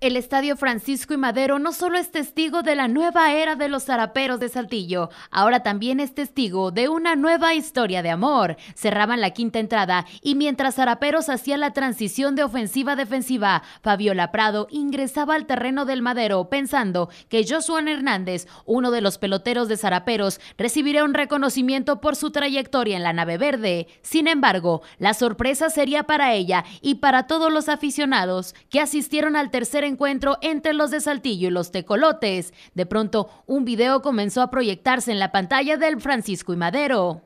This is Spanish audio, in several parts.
El Estadio Francisco y Madero no solo es testigo de la nueva era de los zaraperos de Saltillo, ahora también es testigo de una nueva historia de amor. Cerraban la quinta entrada y mientras zaraperos hacía la transición de ofensiva a defensiva, Fabiola Prado ingresaba al terreno del Madero pensando que Josuan Hernández, uno de los peloteros de zaraperos, recibiría un reconocimiento por su trayectoria en la nave verde. Sin embargo, la sorpresa sería para ella y para todos los aficionados que asistieron al tercer encuentro entre los de Saltillo y los tecolotes. De pronto, un video comenzó a proyectarse en la pantalla del Francisco y Madero.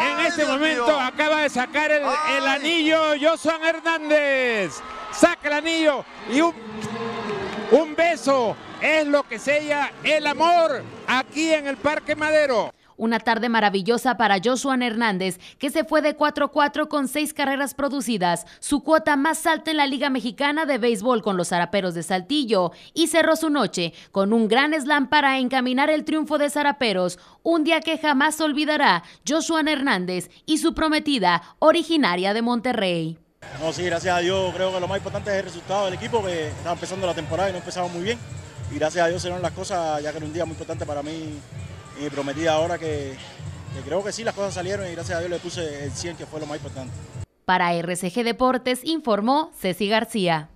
En este momento acaba de sacar el, anillo Josuan Hernández. Saca el anillo y un, un beso es lo que sella el amor aquí en el Parque Madero. Una tarde maravillosa para Joshua Hernández, que se fue de 4-4 con seis carreras producidas, su cuota más alta en la Liga Mexicana de Béisbol con los Zaraperos de Saltillo, y cerró su noche con un gran slam para encaminar el triunfo de Zaraperos, un día que jamás olvidará Joshua Hernández y su prometida, originaria de Monterrey. No, sí, gracias a Dios. Creo que lo más importante es el resultado del equipo, que estaba empezando la temporada y no empezaba muy bien. Y gracias a Dios se dieron las cosas, ya que era un día muy importante para mí y prometí ahora que, que creo que sí, las cosas salieron y gracias a Dios le puse el 100, que fue lo más importante. Para RCG Deportes informó Ceci García.